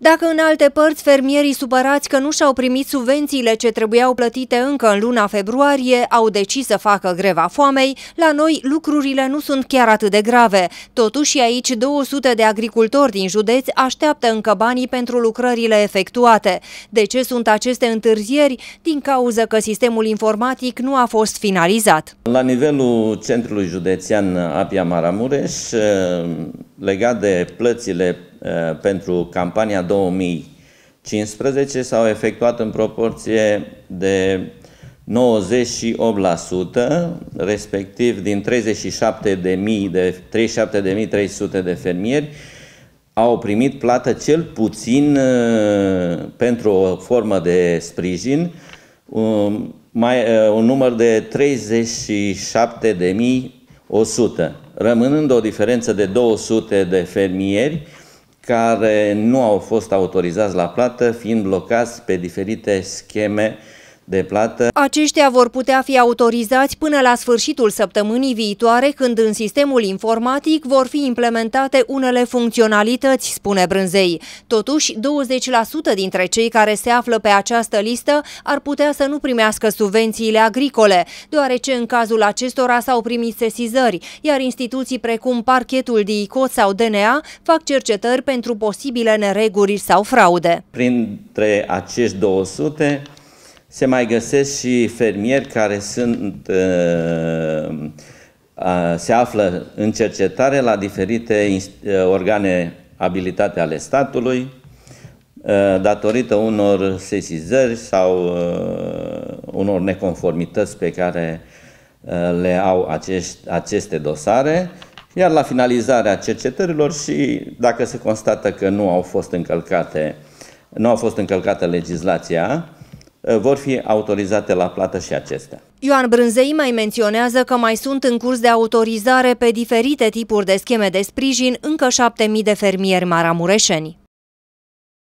Dacă în alte părți fermierii supărați că nu și-au primit subvențiile ce trebuiau plătite încă în luna februarie, au decis să facă greva foamei, la noi lucrurile nu sunt chiar atât de grave. Totuși aici 200 de agricultori din județ așteaptă încă banii pentru lucrările efectuate. De ce sunt aceste întârzieri? Din cauza că sistemul informatic nu a fost finalizat. La nivelul centrului județean Apia Maramureș, legat de plățile uh, pentru campania 2015 s-au efectuat în proporție de 98%, respectiv din 37.300 de 37 de fermieri au primit plată cel puțin uh, pentru o formă de sprijin, um, mai, uh, un număr de 37.000 100, rămânând o diferență de 200 de fermieri care nu au fost autorizați la plată, fiind blocați pe diferite scheme uh, de plată. Aceștia vor putea fi autorizați până la sfârșitul săptămânii viitoare, când în sistemul informatic vor fi implementate unele funcționalități, spune Brânzei. Totuși, 20% dintre cei care se află pe această listă ar putea să nu primească subvențiile agricole, deoarece în cazul acestora s-au primit sesizări, iar instituții precum parchetul DICOT sau DNA fac cercetări pentru posibile nereguri sau fraude. Printre acești 200, se mai găsesc și fermieri care sunt, uh, se află în cercetare la diferite uh, organe abilitate ale statului, uh, datorită unor sesizări sau unor neconformități pe care le au acești, aceste dosare, iar la finalizarea cercetărilor și dacă se constată că nu au fost încălcate, nu au fost încălcată legislația, Eh, vor fi autorizate la plată și acestea. Ioan Brânzei mai menționează că mai sunt în curs de autorizare pe diferite tipuri de scheme de sprijin încă 7.000 de fermieri maramureșeni.